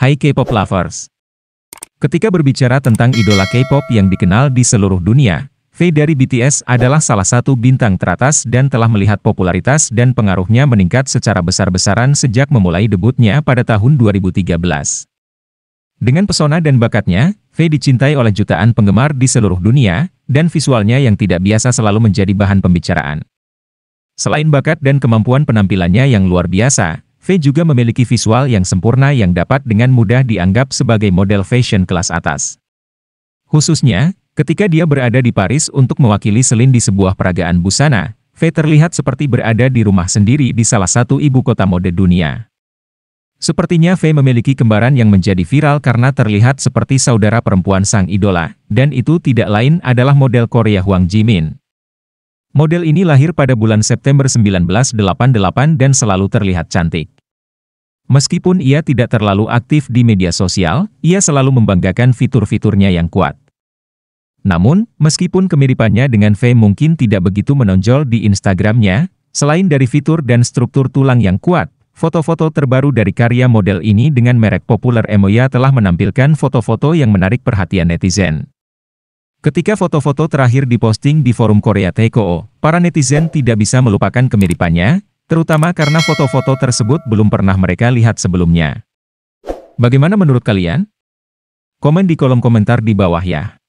Hai K-pop lovers. Ketika berbicara tentang idola K-pop yang dikenal di seluruh dunia, V dari BTS adalah salah satu bintang teratas dan telah melihat popularitas dan pengaruhnya meningkat secara besar-besaran sejak memulai debutnya pada tahun 2013. Dengan pesona dan bakatnya, V dicintai oleh jutaan penggemar di seluruh dunia, dan visualnya yang tidak biasa selalu menjadi bahan pembicaraan. Selain bakat dan kemampuan penampilannya yang luar biasa, V juga memiliki visual yang sempurna yang dapat dengan mudah dianggap sebagai model fashion kelas atas. Khususnya, ketika dia berada di Paris untuk mewakili Selin di sebuah peragaan busana, V terlihat seperti berada di rumah sendiri di salah satu ibu kota mode dunia. Sepertinya V memiliki kembaran yang menjadi viral karena terlihat seperti saudara perempuan sang idola, dan itu tidak lain adalah model Korea Huang Jimin. Model ini lahir pada bulan September 1988 dan selalu terlihat cantik. Meskipun ia tidak terlalu aktif di media sosial, ia selalu membanggakan fitur-fiturnya yang kuat. Namun, meskipun kemiripannya dengan V mungkin tidak begitu menonjol di Instagramnya, selain dari fitur dan struktur tulang yang kuat, foto-foto terbaru dari karya model ini dengan merek populer Emoya telah menampilkan foto-foto yang menarik perhatian netizen. Ketika foto-foto terakhir diposting di forum Korea Taekwondo, para netizen tidak bisa melupakan kemiripannya, terutama karena foto-foto tersebut belum pernah mereka lihat sebelumnya. Bagaimana menurut kalian? Komen di kolom komentar di bawah ya.